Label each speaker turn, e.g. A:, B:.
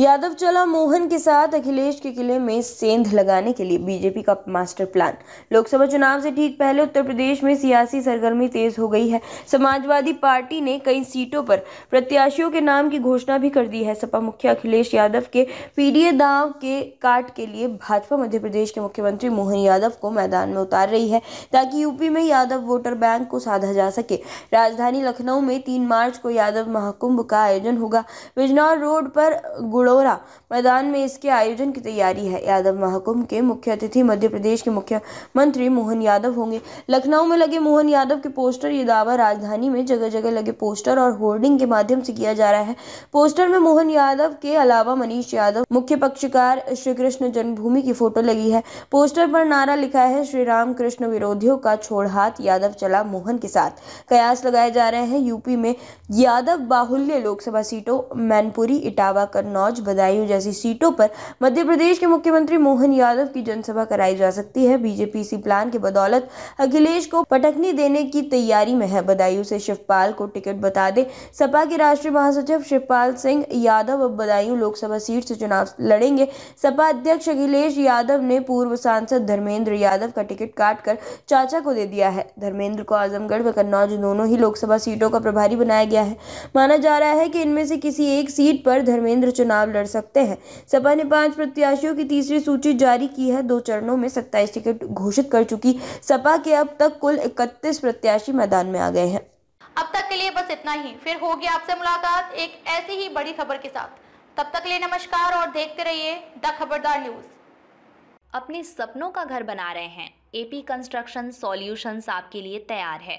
A: यादव चला मोहन के साथ अखिलेश के किले में सेंध लगाने के लिए बीजेपी का मास्टर प्लान लोकसभा चुनाव से ठीक पहले उत्तर प्रदेश में सियासी सरगर्मी तेज हो गई है समाजवादी पार्टी ने कई सीटों पर प्रत्याशियों के नाम की घोषणा भी कर दी है सपा मुख्य अखिलेश यादव के पीडीए दाव के काट के लिए भाजपा मध्य प्रदेश के मुख्यमंत्री मोहन यादव को मैदान में उतार रही है ताकि यूपी में यादव वोटर बैंक को साधा जा सके राजधानी लखनऊ में तीन मार्च को यादव महाकुंभ का आयोजन होगा बिजनौर रोड पर गुड़ बड़ौरा मैदान में इसके आयोजन की तैयारी है यादव महाकुंभ के मुख्य अतिथि मध्य प्रदेश के मुख्यमंत्री मोहन यादव होंगे लखनऊ में लगे मोहन यादव के पोस्टर ये दावा राजधानी में जगह जगह लगे पोस्टर और होर्डिंग के माध्यम से किया जा रहा है पोस्टर में मोहन यादव के अलावा मनीष यादव मुख्य पक्षकार श्री कृष्ण जन्मभूमि की फोटो लगी है पोस्टर पर नारा लिखा है श्री राम कृष्ण विरोधियों का छोड़ हाथ यादव चला मोहन के साथ कयास लगाए जा रहे हैं यूपी में यादव बाहुल्य लोकसभा सीटों मैनपुरी इटावा कन्नौज बदायूं जैसी सीटों पर मध्य प्रदेश के मुख्यमंत्री मोहन यादव की जनसभा कराई जा सकती है बीजेपी इसी प्लान के बदौलत अखिलेश को पटकनी देने की तैयारी में है बदायूं से शिवपाल को टिकट बता दे सपा के राष्ट्रीय महासचिव शिवपाल सिंह यादव अब बदायूं लोकसभा सीट से चुनाव लड़ेंगे सपा अध्यक्ष अखिलेश यादव ने पूर्व सांसद धर्मेंद्र यादव का टिकट कर चाचा को दे दिया है धर्मेंद्र को आजमगढ़ व कन्नौज दोनों ही लोकसभा सीटों का प्रभारी बनाया गया है माना जा रहा है कि इनमें से किसी एक सीट पर धर्मेंद्र चुनाव चुनाव लड़ सकते हैं सपा ने पांच प्रत्याशियों की तीसरी सूची जारी की है दो चरणों में सत्ताईस टिकट घोषित कर चुकी सपा के अब तक कुल इकतीस प्रत्याशी मैदान में आ गए हैं
B: अब तक के लिए बस इतना ही फिर होगी आपसे मुलाकात एक ऐसी ही बड़ी
C: खबर के साथ तब तक लिए नमस्कार और देखते रहिए द खबरदार न्यूज अपने सपनों का घर बना रहे हैं एपी कंस्ट्रक्शन सॉल्यूशंस आपके लिए तैयार है